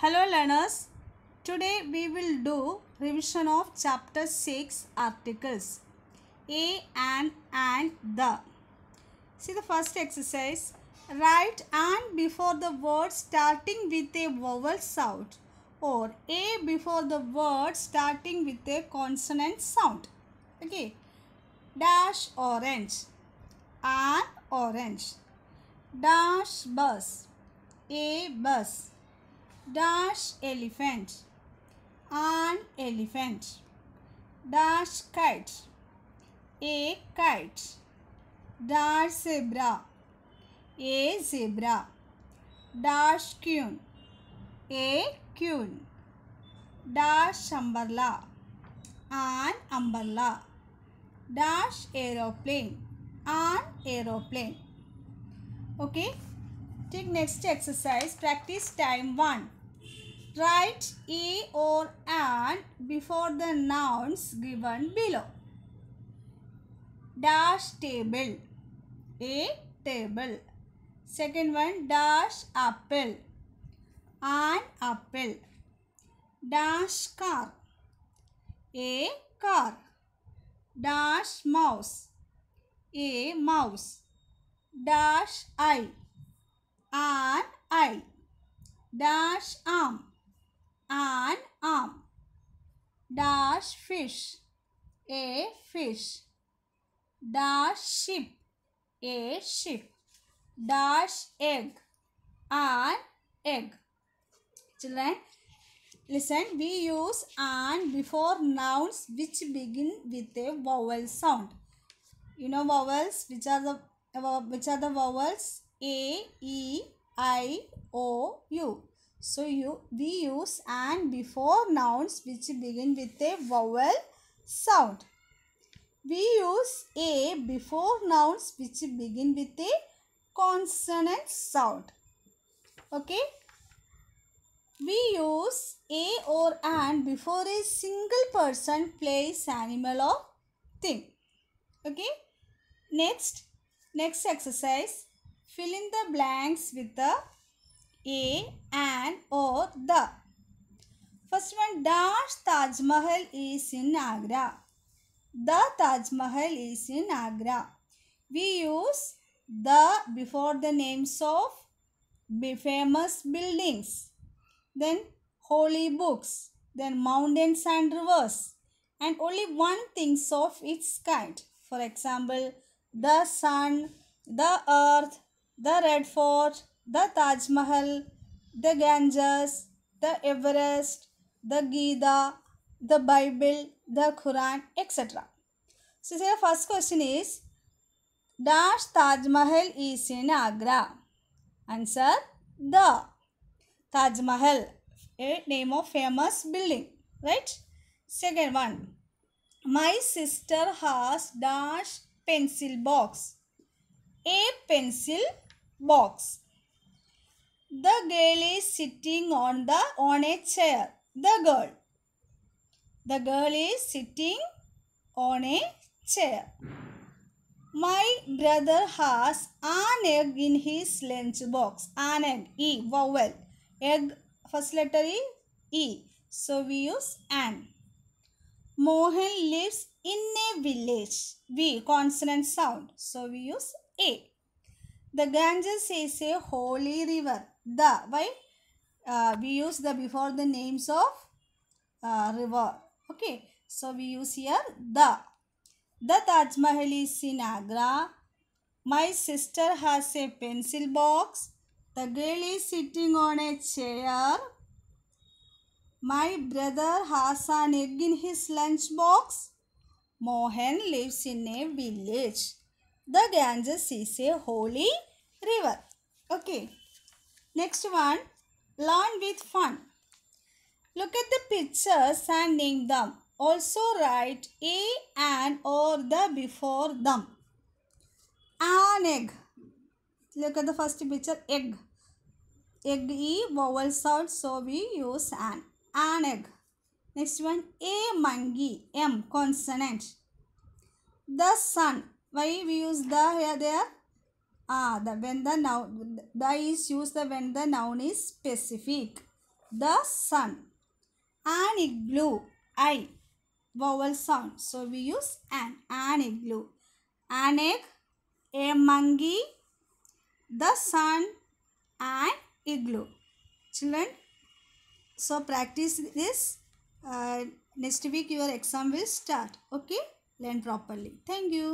Hello learners, today we will do revision of chapter 6 articles A and and the. See the first exercise. Write and before the word starting with a vowel sound or A before the word starting with a consonant sound. Okay. Dash orange. An orange. Dash bus. A bus dash elephant an elephant dash kite a kite dash zebra a zebra dash queen a queen dash umbrella an umbrella dash aeroplane an aeroplane okay take next exercise practice time 1 Write a or an before the nouns given below. Dash table. A table. Second one dash apple. An apple. Dash car. A car. Dash mouse. A mouse. Dash eye. An eye. Dash arm dash fish a fish dash ship a ship dash egg an egg children listen we use an before nouns which begin with a vowel sound you know vowels which are the which are the vowels a e i o u so you we use and before nouns which begin with a vowel sound. We use a before nouns which begin with a consonant sound. Okay. We use a or and before a single person, place, animal or thing. Okay. Next, next exercise. Fill in the blanks with the a and or the. First one dash Taj Mahal is in Agra. The Taj Mahal is in Agra. We use the before the names of famous buildings. Then holy books. Then mountains and rivers. And only one things of its kind. For example, the sun, the earth, the red fort, the Taj Mahal, the Ganges, the Everest, the Gita, the Bible, the Quran, etc. So, the first question is Dash Taj Mahal is in Agra. Answer the Taj Mahal, a name of famous building, right? Second one, my sister has dash pencil box, a pencil box. The girl is sitting on the on a chair. The girl. The girl is sitting on a chair. My brother has an egg in his lunch box. An egg. E vowel. Egg first letter is E. So we use an. Mohan lives in a village. V consonant sound. So we use A. The Ganges is a holy river. The, why? Uh, we use the before the names of uh, river. Okay. So, we use here the. The Taj Mahal is in Agra. My sister has a pencil box. The girl is sitting on a chair. My brother has an egg in his lunch box. Mohan lives in a village the Ganges is a holy river. Okay. Next one, learn with fun. Look at the pictures and name them. Also write a and or the before them. An egg. Look at the first picture, egg. Egg E vowel sound, so we use an. An egg. Next one, a monkey, M consonant. The sun, why we use the here there ah the when the noun the is used the when the noun is specific the sun an igloo i vowel sound so we use an an igloo an egg a monkey the sun an igloo children so practice this uh, next week your exam will start okay learn properly thank you